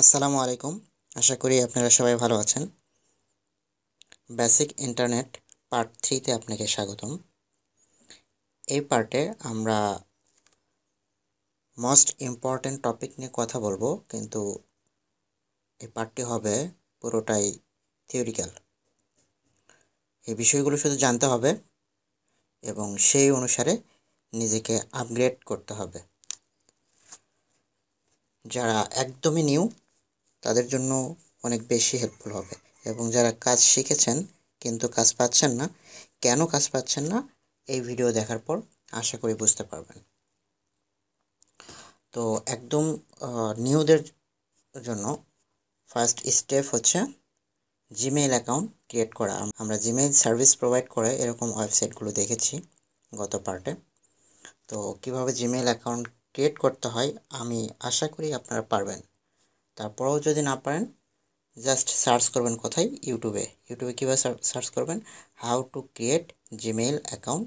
আসসালামু আলাইকুম আশা করি আপনারা সবাই ভালো আছেন বেসিক ইন্টারনেট পার্ট থ্রিতে আপনাকে স্বাগতম এই পার্টে আমরা মোস্ট ইম্পর্ট্যান্ট টপিক নিয়ে কথা বলবো কিন্তু এই পার্টটি হবে পুরোটাই থিওরিক্যাল এই বিষয়গুলো শুধু জানতে হবে এবং সেই অনুসারে নিজেকে আপগ্রেড করতে হবে যারা একদমই নিউ তাদের জন্য অনেক বেশি হেল্পফুল হবে এবং যারা কাজ শিখেছেন কিন্তু কাজ পাচ্ছেন না কেন কাজ পাচ্ছেন না এই ভিডিও দেখার পর আশা করি বুঝতে পারবেন তো একদম নিউদের জন্য ফার্স্ট স্টেপ হচ্ছে জিমেইল অ্যাকাউন্ট ক্রিয়েট করা আমরা জিমেইল সার্ভিস প্রোভাইড করে এরকম ওয়েবসাইটগুলো দেখেছি গত পার্টে তো কিভাবে জিমেইল অ্যাকাউন্ট ক্রিয়েট করতে হয় আমি আশা করি আপনারা পারবেন তারপরেও যদি না পারেন জাস্ট সার্চ করবেন কোথায় ইউটিউবে ইউটিউবে কীভাবে সার্চ করবেন how to create Gmail account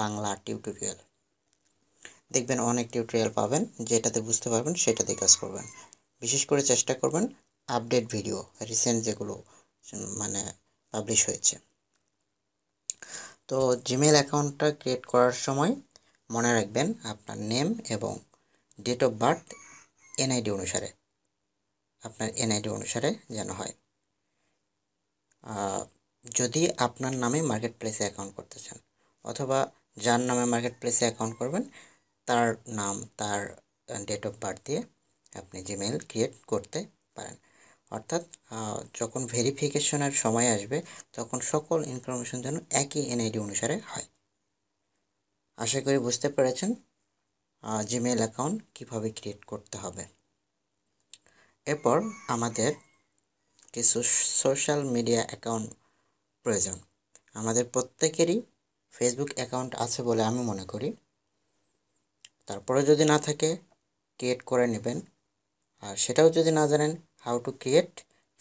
Bangla tutorial দেখবেন অনেক টিউটোরিয়াল পাবেন যেটাতে বুঝতে পারবেন সেটাতে কাজ করবেন বিশেষ করে চেষ্টা করবেন আপডেট ভিডিও রিসেন্ট যেগুলো মানে পাবলিশ হয়েছে তো জিমেল অ্যাকাউন্টটা ক্রিয়েট করার সময় মনে রাখবেন আপনার নেম এবং ডেট অফ বার্থ এনআইডি অনুসারে আপনার এনআইডি অনুসারে যেন হয় যদি আপনার নামে মার্কেট প্লেসে অ্যাকাউন্ট করতে চান অথবা যার নামে মার্কেট প্লেসে অ্যাকাউন্ট করবেন তার নাম তার ডেট অফ বার্থ দিয়ে আপনি জিমেল ক্রিয়েট করতে পারেন অর্থাৎ যখন ভেরিফিকেশনের সময় আসবে তখন সকল ইনফরমেশন যেন একই এনআইডি অনুসারে হয় আশা করি বুঝতে পেরেছেন জিমেল অ্যাকাউন্ট কিভাবে ক্রিয়েট করতে হবে এরপর আমাদের কিছু সোশ্যাল মিডিয়া অ্যাকাউন্ট প্রয়োজন আমাদের প্রত্যেকেরই ফেসবুক অ্যাকাউন্ট আছে বলে আমি মনে করি তারপরে যদি না থাকে ক্রিয়েট করে নেবেন আর সেটাও যদি না জানেন how to create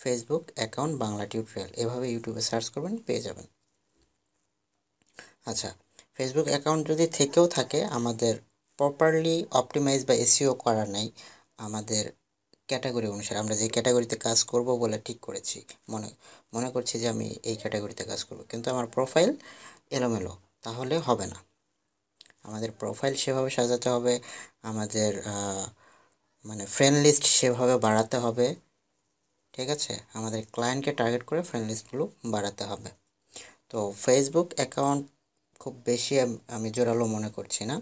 Facebook account Bangla tutorial এভাবে ইউটিউবে সার্চ করবেন পেয়ে যাবেন আচ্ছা ফেসবুক অ্যাকাউন্ট যদি থেকেও থাকে আমাদের প্রপারলি অপটিমাইজ বা এসিও করা নাই আমাদের ক্যাটাগরি অনুসারে আমরা যে ক্যাটাগরিতে কাজ করব বলে ঠিক করেছি মনে মনে করছি যে আমি এই ক্যাটাগরিতে কাজ করব কিন্তু আমার প্রোফাইল এলোমেলো তাহলে হবে না আমাদের প্রোফাইল সেভাবে সাজাতে হবে আমাদের মানে ফ্রেন্ড লিস্ট সেভাবে বাড়াতে হবে ঠিক আছে আমাদের ক্লায়েন্টকে টার্গেট করে ফ্রেন্ড লিস্টগুলো বাড়াতে হবে তো ফেসবুক অ্যাকাউন্ট খুব বেশি আমি জোরালো মনে করছি না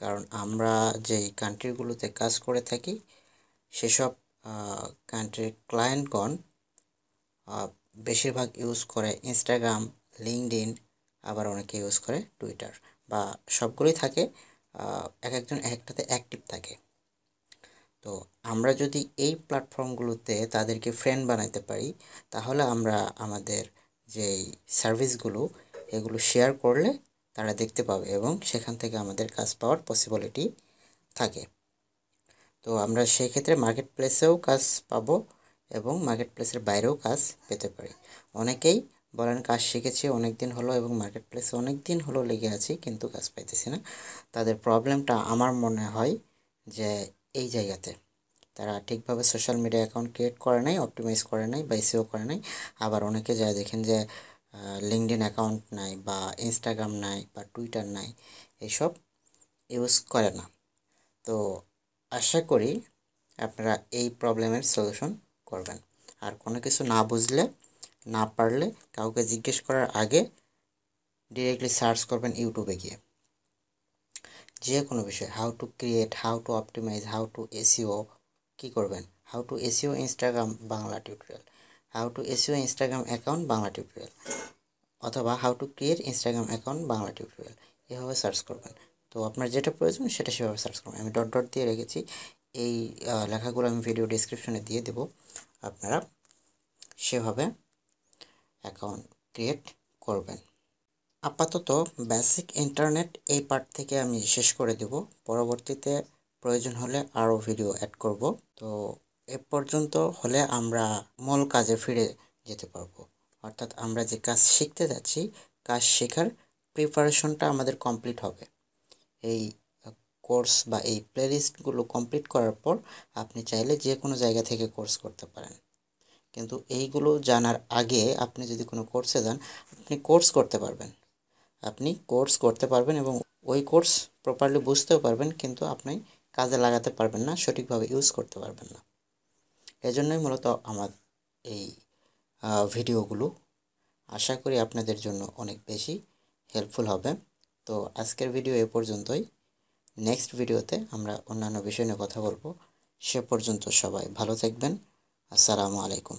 কারণ আমরা যেই কান্ট্রিগুলোতে কাজ করে থাকি সেসব কান্ট্রির ক্লায়েন্টগণ বেশিরভাগ ইউজ করে ইনস্টাগ্রাম লিঙ্কড আবার অনেকে ইউজ করে টুইটার বা সবগুলোই থাকে এক একজন এক একটাতে অ্যাক্টিভ থাকে তো আমরা যদি এই প্ল্যাটফর্মগুলোতে তাদেরকে ফ্রেন্ড বানাইতে পারি তাহলে আমরা আমাদের যেই সার্ভিসগুলো এগুলো শেয়ার করলে তারা দেখতে পাবে এবং সেখান থেকে আমাদের কাজ পাওয়ার পসিবিলিটি থাকে তো আমরা সেক্ষেত্রে মার্কেট প্লেসেও কাজ পাবো এবং মার্কেট প্লেসের বাইরেও কাজ পেতে পারি অনেকেই বলেন কাজ শিখেছি অনেক দিন হলো এবং মার্কেট প্লেসে অনেক দিন হলো লেগে আছি কিন্তু কাজ পাইতেছি না তাদের প্রবলেমটা আমার মনে হয় যে এই জায়গাতে তারা ঠিকভাবে সোশ্যাল মিডিয়া অ্যাকাউন্ট ক্রিয়েট করে নাই অপটিমাইজ করে নাই বা ইসিও e করে নাই আবার অনেকে যা দেখেন যে লিঙ্কডিন অ্যাকাউন্ট নাই বা ইনস্টাগ্রাম নাই বা টুইটার নাই এসব ইউজ করে না তো আশা করি আপনারা এই প্রবলেমের সলিউশন করবেন আর কোনো কিছু না বুঝলে না পারলে কাউকে জিজ্ঞেস করার আগে ডিরেক্টলি সার্চ করবেন ইউটিউবে গিয়ে যে কোনো বিষয় how to create how to optimize how to SEO কী করবেন how to SEO Instagram Bangla tutorial how to SEO Instagram account Bangla tutorial অথবা how to create Instagram account Bangla tutorial এভাবে সার্চ করবেন তো আপনার যেটা প্রয়োজন সেটা সেভাবে সার্চ করবেন আমি ডট ডট দিয়ে রেখেছি এই লেখাগুলো আমি ভিডিও ডিসক্রিপশনে দিয়ে দেব আপনারা সেভাবে অ্যাকাউন্ট ক্রিয়েট করবেন আপাতত বেসিক ইন্টারনেট এই পার্ট থেকে আমি শেষ করে দেব পরবর্তীতে প্রয়োজন হলে আরও ভিডিও অ্যাড করব তো এ পর্যন্ত হলে আমরা মূল কাজে ফিরে যেতে পারবো অর্থাৎ আমরা যে কাজ শিখতে যাচ্ছি কাজ শেখার প্রিপারেশনটা আমাদের কমপ্লিট হবে এই কোর্স বা এই প্লেলিস্টগুলো কমপ্লিট করার পর আপনি চাইলে যে কোনো জায়গা থেকে কোর্স করতে পারেন কিন্তু এইগুলো জানার আগে আপনি যদি কোনো কোর্সে যান আপনি কোর্স করতে পারবেন আপনি কোর্স করতে পারবেন এবং ওই কোর্স প্রপারলি বুঝতেও পারবেন কিন্তু আপনি কাজে লাগাতে পারবেন না সঠিকভাবে ইউজ করতে পারবেন না এজন্যই মূলত আমার এই ভিডিওগুলো আশা করি আপনাদের জন্য অনেক বেশি হেল্পফুল হবে তো আজকের ভিডিও এ পর্যন্তই নেক্সট ভিডিওতে আমরা অন্যান্য বিষয় নিয়ে কথা বলবো সে পর্যন্ত সবাই ভালো থাকবেন আসসালামু আলাইকুম